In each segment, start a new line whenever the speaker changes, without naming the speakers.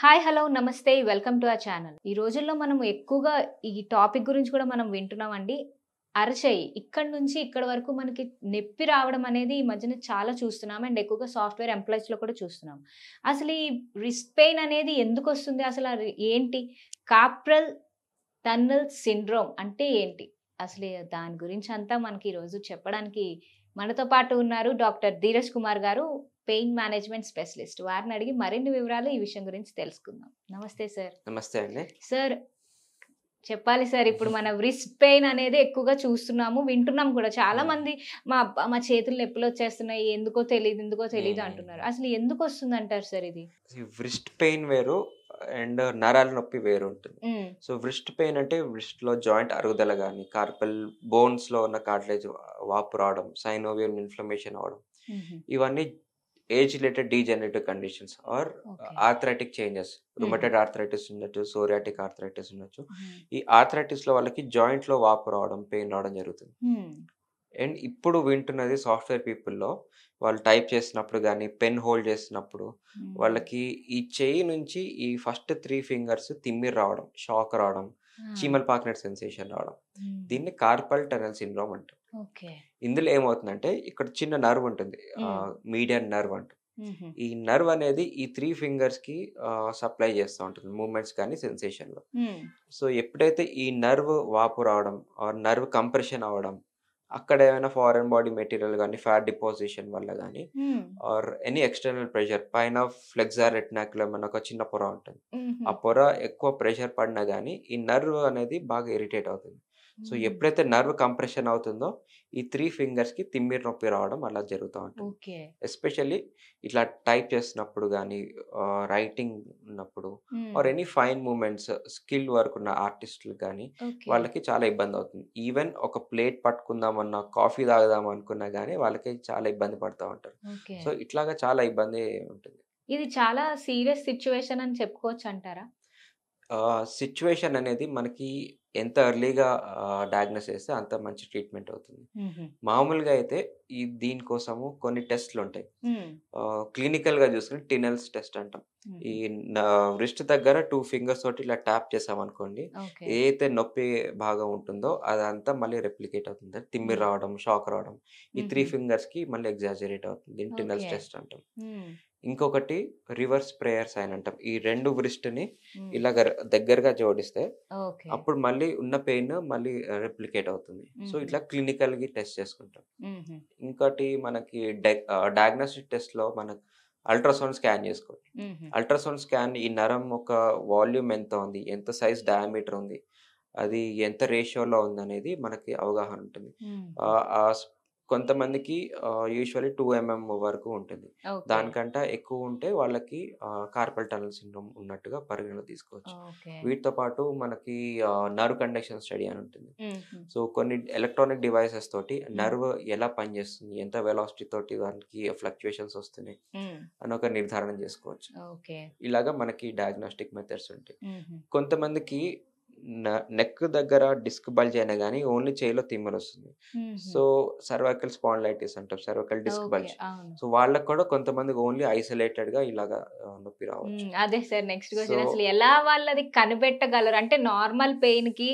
Hi hello నమస్తే welcome to ఆ channel ఈ రోజుల్లో మనం ఎక్కువగా ఈ టాపిక్ గురించి కూడా మనం వింటున్నామండి అరచేయి ఇక్కడ నుంచి ఇక్కడ వరకు మనకి నొప్పి రావడం అనేది ఈ మధ్యన చాలా చూస్తున్నాం అండ్ ఎక్కువగా సాఫ్ట్వేర్ ఎంప్లాయీస్లో కూడా చూస్తున్నాం అసలు ఈ రిస్క్ పెయిన్ అనేది ఎందుకు వస్తుంది అసలు ఏంటి కాప్రల్ టన్నల్ సిండ్రోమ్ అంటే ఏంటి అసలు దాని గురించి అంతా మనకి ఈరోజు చెప్పడానికి మనతో పాటు ఉన్నారు డాక్టర్ ధీరజ్ కుమార్ గారు పెయిన్ మేనేజ్మెంట్ స్పెషలిస్ట్ వారిని అడిగి మరిన్ని వివరాలు ఈ విషయం గురించి తెలుసుకుందాం నమస్తే సార్ నమస్తే అండి సార్ చెప్పాలి సార్ ఇప్పుడు మన రిస్ట్ పెయిన్ అనేది ఎక్కువగా చూస్తున్నాము వింటున్నాం కూడా చాలా మంది మా మా చేతులు నొప్పులు వచ్చేస్తున్నాయి ఎందుకో తెలియదు ఎందుకో తెలియదు అంటున్నారు అసలు ఎందుకు వస్తుంది అంటారు సార్ ఇది
రిస్ట్ పెయిన్ వేరు అండ్ నరాల నొప్పి వేరు ఉంటుంది సో వ్రిస్ట్ పెయిన్ అంటే లో జాయింట్ అరుగుదల కానీ కార్పల్ బోన్స్ లో ఉన్న కార్ట్లేజ్ వాపు రావడం సైనోవియల్ ఇన్ఫ్లమేషన్ అవడం ఇవన్నీ age related degenerative conditions or arthritic changes rheumatoid arthritis ఉండొచ్చు సోరియాటిక్ ఆర్థరైటిస్ ఉండొచ్చు hmm. ఈ ఆర్థరైటిస్ లో వాళ్ళకి జాయింట్ లో వాపు రావడం పెయిన్ రావడం జరుగుతుంది అండ్ hmm. ఇప్పుడు వింటున్నది సాఫ్ట్వేర్ పీపుల్లో వాళ్ళు టైప్ చేసినప్పుడు కానీ పెన్ హోల్డ్ చేసినప్పుడు hmm. వాళ్ళకి ఈ చెయ్యి నుంచి ఈ ఫస్ట్ త్రీ ఫింగర్స్ తిమ్మిర్ రావడం షాక్ రావడం చీమల్ పాకినెట్ సెన్సేషన్ రావడం దీన్ని కార్పల్ టనల్ సిండ్రోమ్ అంటారు ఇందులో ఏమవుతుందంటే ఇక్కడ చిన్న నర్వ్ ఉంటుంది మీడియం నర్వ్ అంట ఈ నర్వ్ అనేది ఈ త్రీ ఫింగర్స్ కి సప్లై చేస్తూ ఉంటుంది మూమెంట్స్ కానీ సెన్సేషన్ లో సో ఎప్పుడైతే ఈ నర్వ్ వాపు రావడం ఆర్ నర్వ్ కంప్రెషన్ అవ్వడం అక్కడ ఏమైనా ఫారెన్ బాడీ మెటీరియల్ కానీ ఫ్యాట్ డిపాజిషన్ వల్ల కానీ ఆర్ ఎనీ ఎక్స్టర్నల్ ప్రెషర్ పైన ఫ్లెక్సార్ రెట్నాక్లో ఏమైనా ఒక చిన్న పొర ఉంటుంది ఆ పొర ఎక్కువ ప్రెషర్ పడినా కానీ ఈ నర్వ్ అనేది బాగా ఇరిటేట్ అవుతుంది సో ఎప్పుడైతే నర్వ్ కంప్రెషన్ అవుతుందో ఈ త్రీ ఫింగర్స్ కి తిమ్మిరి నొప్పి రావడం అలా జరుగుతూ ఉంటుంది ఎస్పెషల్లీ ఇట్లా టైప్ చేసినప్పుడు కానీ రైటింగ్ ఉన్నప్పుడు or any fine movements skill work ఉన్న ఆర్టిస్టులు కానీ వాళ్ళకి చాలా ఇబ్బంది అవుతుంది ఈవెన్ ఒక ప్లేట్ పట్టుకుందామన్నా కాఫీ తాగుదాం అనుకున్నా కానీ వాళ్ళకి చాలా ఇబ్బంది పడుతూ ఉంటారు సో ఇట్లాగా చాలా ఇబ్బంది ఉంటుంది
ఇది చాలా సీరియస్ సిచ్యువేషన్ అని చెప్పుకోవచ్చు అంటారా
సిచ్యువేషన్ అనేది మనకి ఎంత ఎర్లీగా డయాగ్నోస్ చేస్తే అంత మంచి ట్రీట్మెంట్ అవుతుంది మామూలుగా అయితే ఈ దీనికోసము కొన్ని టెస్ట్లు ఉంటాయి క్లినికల్ గా చూసుకుని టినల్స్ టెస్ట్ అంటాం ఈ రిస్ట్ దగ్గర టూ ఫింగర్స్ తోటి ఇలా ట్యాప్ చేసాం అనుకోండి ఏదైతే నొప్పి భాగం ఉంటుందో అదంతా మళ్ళీ రెప్లికేట్ అవుతుంది తిమ్మి రావడం షాక్ రావడం ఈ త్రీ ఫింగర్స్ కి మళ్ళీ ఎగ్జాజరేట్ అవుతుంది టినల్స్ టెస్ట్ అంటాం ఇంకొకటి రివర్స్ ప్రేయర్స్ అని అంటాం ఈ రెండు వృష్టిని ఇలాగ దగ్గరగా జోడిస్తే అప్పుడు మళ్ళీ ఉన్న పెయిన్ మళ్ళీ రెప్లికేట్ అవుతుంది సో ఇట్లా క్లినికల్ గా టెస్ట్ చేసుకుంటాం ఇంకోటి మనకి డయాగ్నోస్టిక్ టెస్ట్ లో మనకు అల్ట్రాసౌండ్ స్కాన్ చేసుకోండి అల్ట్రాసౌండ్ స్కాన్ ఈ నరం ఒక వాల్యూమ్ ఎంత ఉంది ఎంత సైజ్ డయామీటర్ ఉంది అది ఎంత రేషియోలో ఉంది అనేది మనకి అవగాహన ఉంటుంది కొంతమందికి యూజువల్లీ టూ ఎంఎం వరకు ఉంటుంది దానికంటే ఎక్కువ ఉంటే వాళ్ళకి కార్పల్ టనల్ సిండ్రోమ్ ఉన్నట్టుగా పరిగణలో తీసుకోవచ్చు వీటితో పాటు మనకి నర్వ్ కండక్షన్ స్టడీ అని ఉంటుంది సో కొన్ని ఎలక్ట్రానిక్ డివైసెస్ తోటి నర్వ్ ఎలా పనిచేస్తుంది ఎంత వెలాసిటీ తోటి దానికి ఫ్లక్చుయేషన్స్ వస్తున్నాయి అని ఒక నిర్ధారణ చేసుకోవచ్చు ఇలాగా మనకి డయాగ్నోస్టిక్ మెథడ్స్ ఉంటాయి కొంతమందికి నెక్ దగ్గర డిస్క్ బల్జ్ అయినా కానీ ఓన్లీ చేయిలో తిమ్మలు వస్తుంది సో సర్వైకల్ స్పాండ్లైటిస్ అంటారు సర్వైకల్ డిస్క్ బల్జ్ సో వాళ్ళకి కూడా కొంతమందికి ఓన్లీ ఐసోలేటెడ్ గా ఇలాగా నొప్పి రావచ్చు
అదే సార్ నెక్స్ట్ క్వశ్చన్ అసలు ఎలా వాళ్ళది కనిపెట్టగలరు అంటే నార్మల్ పెయిన్ కి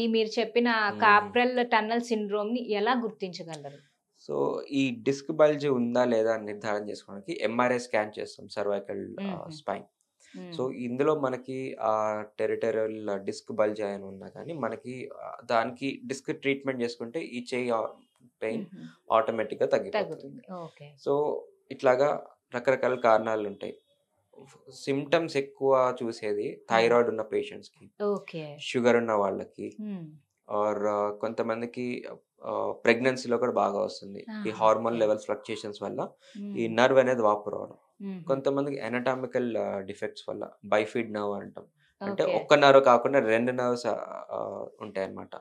ఈ మీరు చెప్పిన కాప్రల్ టన్నల్ సిండ్రోమ్ ని ఎలా గుర్తించగలరు
సో ఈ డిస్క్ బల్జ్ ఉందా లేదా నిర్ధారణ చేసుకోవడానికి ఎంఆర్ఐ స్కాన్ చేస్తాం సర్వైకల్ స్పైన్ సో ఇందులో మనకి ఆ టెరిటరీల్ డిస్క్ బల్జ్ అని ఉన్నా కానీ మనకి దానికి డిస్క్ ట్రీట్మెంట్ చేసుకుంటే ఈ చేయి పెయిన్ ఆటోమేటిక్గా
తగ్గిపోతుంది
సో ఇట్లాగా రకరకాల కారణాలు ఉంటాయి సిమ్టమ్స్ ఎక్కువ చూసేది థైరాయిడ్ ఉన్న పేషెంట్స్ కి షుగర్ ఉన్న వాళ్ళకి ఆర్ కొంతమందికి ప్రెగ్నెన్సీలో కూడా బాగా వస్తుంది ఈ హార్మోన్ లెవెల్ ఫ్లక్చుయేషన్స్ వల్ల ఈ నర్వ్ అనేది వాపు రావడం కొంతమందికి ఎనటామికల్ డిఫెక్ట్స్ వల్ల బైఫీడ్ నర్వ్ అంటాం అంటే ఒక్క నర్వ్ కాకుండా రెండు నర్వ్స్ ఉంటాయి అన్నమాట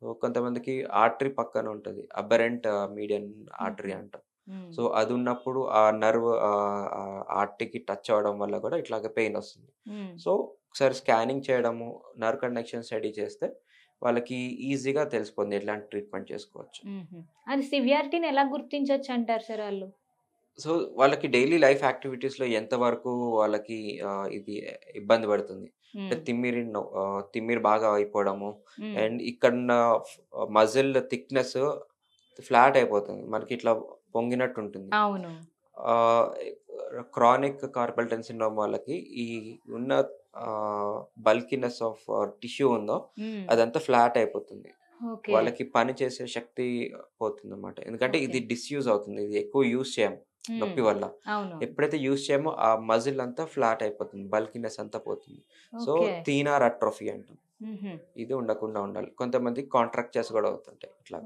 సో కొంతమందికి ఆర్టరీ పక్కన ఉంటుంది అబరెంట్ మీడియన్ ఆర్టరీ అంటాం సో అది ఉన్నప్పుడు ఆ నర్వ్ ఆర్టీకి టచ్ అవ్వడం వల్ల కూడా ఇట్లాగే పెయిన్ వస్తుంది సో ఒకసారి స్కానింగ్ చేయడము నర్వ్ కండక్షన్ స్టడీ చేస్తే వాళ్ళకి ఈజీగా తెలిసిపోతుంది ఎట్లాంటి ట్రీట్మెంట్ చేసుకోవచ్చు
అది సివియారిటీని ఎలా గుర్తించవచ్చు అంటారు సార్ వాళ్ళు
సో వాళ్ళకి డైలీ లైఫ్ యాక్టివిటీస్ లో ఎంత వరకు వాళ్ళకి ఇది ఇబ్బంది పడుతుంది తిమ్మిరి తిమ్మిర్ బాగా అయిపోవడము అండ్ ఇక్కడ మజిల్ థిక్నెస్ ఫ్లాట్ అయిపోతుంది మనకి ఇట్లా పొంగినట్టు ఉంటుంది క్రానిక్ కార్పల్ టెన్సిండోమ్ వాళ్ళకి ఈ ఉన్న బల్కినెస్ ఆఫ్ టిష్యూ ఉందో అదంతా ఫ్లాట్ అయిపోతుంది వాళ్ళకి పని చేసే శక్తి పోతుంది అనమాట ఎందుకంటే ఇది డిస్యూజ్ అవుతుంది ఇది ఎక్కువ యూజ్ చేయము నొప్పి వల్ల ఎప్పుడైతే యూస్ చేయమో ఆ మజిల్ అంతా ఫ్లాట్ అయిపోతుంది బల్కినెస్ అంతా పోతుంది సో తీనార్ అట్రోఫీ అంటాం ఇది ఉండకుండా ఉండాలి కొంతమంది కాంట్రాక్చర్స్ కూడా అవుతుంటాయి ఇట్లా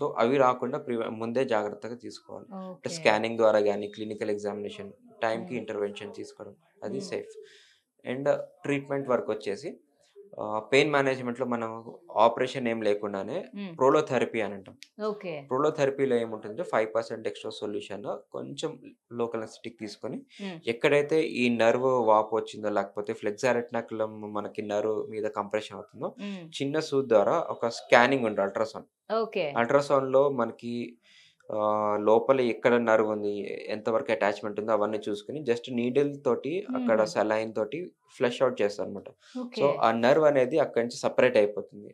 సో అవి రాకుండా ముందే జాగ్రత్తగా తీసుకోవాలి అంటే స్కానింగ్ ద్వారా కానీ క్లినికల్ ఎగ్జామినేషన్ టైంకి ఇంటర్వెన్షన్ తీసుకోవడం అది సేఫ్ అండ్ ట్రీట్మెంట్ వరకు వచ్చేసి పెయిన్ మేనేజ్మెంట్ లో మనం ఆపరేషన్ ఏం లేకుండానే ప్రోలోథెరపీ అని అంటాం ప్రోలోథెరపీలో ఏముంటుందంటే ఫైవ్ పర్సెంట్ ఎక్స్ట్రా సొల్యూషన్ కొంచెం లోకల్ స్టిక్ తీసుకొని ఎక్కడైతే ఈ నర్వ్ వాపు వచ్చిందో లేకపోతే ఫ్లెక్సారెట్నాకులం మనకి నర్వ్ మీద కంప్రెషన్ అవుతుందో చిన్న సూద్ ద్వారా ఒక స్కానింగ్ ఉంటుంది అల్ట్రాసౌండ్ అల్ట్రాసౌండ్ లో మనకి లోపల ఎక్కడ నర్వ్ ఉంది ఎంతవరకు అటాచ్మెంట్ ఉందో అవన్నీ చూసుకుని జస్ట్ నీడిల్ తోటి అక్కడ సలైన్ తోటి ఫ్లష్ అవుట్ చేస్తారు అనమాట సో ఆ నర్వ్ అనేది అక్కడి నుంచి సపరేట్ అయిపోతుంది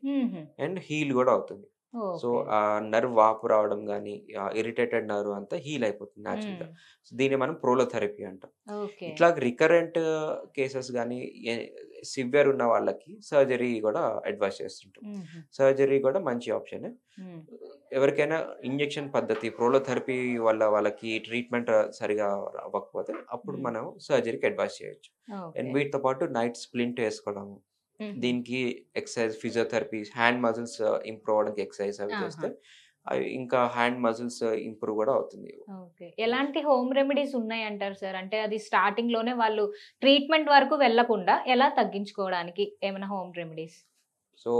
అండ్ హీల్ కూడా అవుతుంది సో ఆ నర్వ్ వాపు రావడం కానీ ఇరిటేటెడ్ నర్వ్ అంతా హీల్ అయిపోతుంది నాచురల్ గా సో దీన్ని మనం ప్రోలోథెరపీ అంటాం ఇట్లా రికరెంట్ కేసెస్ కానీ సివియర్ ఉన్న వాళ్ళకి సర్జరీ కూడా అడ్వైస్ చేస్తుంటాం సర్జరీ కూడా మంచి ఆప్షన్ ఎవరికైనా ఇంజెక్షన్ పద్ధతి ప్రోలోథెరపీ వల్ల వాళ్ళకి ట్రీట్మెంట్ సరిగా అవ్వకపోతే అప్పుడు మనం సర్జరీకి అడ్వైస్ చేయొచ్చు అండ్ వీటితో పాటు నైట్ స్ప్లింట్ వేసుకోవడము దీనికి exercise physiotherapy hand muscles improve అవడానికి ఎక్సర్సైజ్ అవి చేస్తే ఇంకా హ్యాండ్ మజిల్స్ ఇంప్రూవ్ కూడా అవుతుంది
ఎలాంటి హోమ్ రెమెడీస్ ఉన్నాయి అంటారు సార్ అంటే అది స్టార్టింగ్ లోనే వాళ్ళు ట్రీట్మెంట్ వరకు వెళ్లకుండా ఎలా తగ్గించుకోవడానికి ఏమైనా హోమ్ రెమెడీస్
సో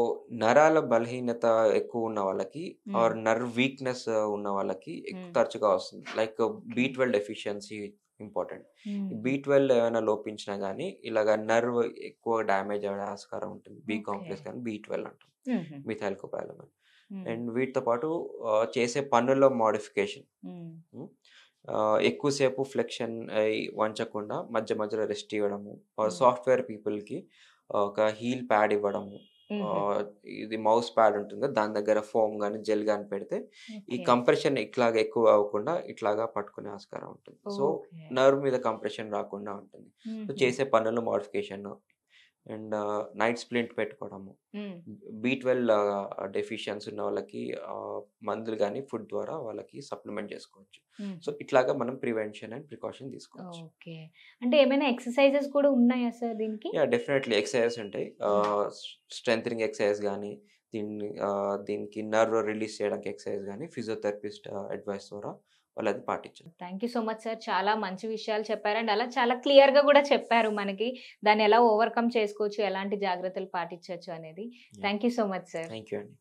నరాల బలహీనత ఎక్కువ ఉన్న వాళ్ళకి ఆర్ నర్వ్ వీక్నెస్ ఉన్న వాళ్ళకి ఎక్కువ తరచుగా వస్తుంది like B twelve deficiency important B twelve ఏమైనా లోపించినా కానీ ఇలాగ నర్వ్ ఎక్కువ డ్యామేజ్ అయ్యే ఆస్కారం ఉంటుంది బి కాంప్లెక్స్ కానీ బి ట్వెల్వ్ అంటాం మిథైల్ అండ్ వీటితో పాటు చేసే పనుల్లో మోడిఫికేషన్ ఎక్కువసేపు ఫ్లెక్షన్ వంచకుండా మధ్య మధ్యలో రెస్ట్ ఇవ్వడము సాఫ్ట్వేర్ పీపుల్కి ఒక హీల్ ప్యాడ్ ఇవ్వడము ఇది మౌస్ ప్యాడ్ ఉంటుందో దాని దగ్గర ఫోమ్ కానీ జెల్ కానీ పెడితే ఈ కంప్రెషన్ ఇట్లాగా ఎక్కువ అవ్వకుండా ఇట్లాగా పట్టుకునే ఆస్కారం ఉంటుంది సో నర్వ్ మీద కంప్రెషన్ రాకుండా ఉంటుంది సో చేసే పనులు మోడిఫికేషన్ అండ్ నైట్ స్ప్లింట్ పెట్టుకోవడము బీ ట్వెల్వ్ డెఫిషియన్స్ ఉన్న వాళ్ళకి మందులు కానీ ఫుడ్ ద్వారా వాళ్ళకి సప్లిమెంట్ చేసుకోవచ్చు సో ఇట్లాగా మనం ప్రివెన్షన్ అండ్ ప్రికాషన్ తీసుకోవచ్చు
ఓకే అంటే ఏమైనా ఎక్సర్సైజెస్ కూడా ఉన్నాయా సార్ దీనికి
డెఫినెట్లీ ఎక్సర్సైజెస్ ఉంటాయి స్ట్రెంగ్ ఎక్సర్సైజ్ కానీ దీన్ని దీనికి నర్వ్ రిలీజ్ చేయడానికి ఎక్సర్సైజ్ కానీ ఫిజియోథెరపిస్ట్ అడ్వైస్ ద్వారా వాళ్ళు అది పాటించారు
thank you so much sir చాలా మంచి విషయాలు చెప్పారు అండ్ అలా చాలా క్లియర్గా కూడా చెప్పారు మనకి దాన్ని ఎలా ఓవర్కమ్ చేసుకోవచ్చు ఎలాంటి జాగ్రత్తలు పాటించవచ్చు అనేది thank so much sir thank అండి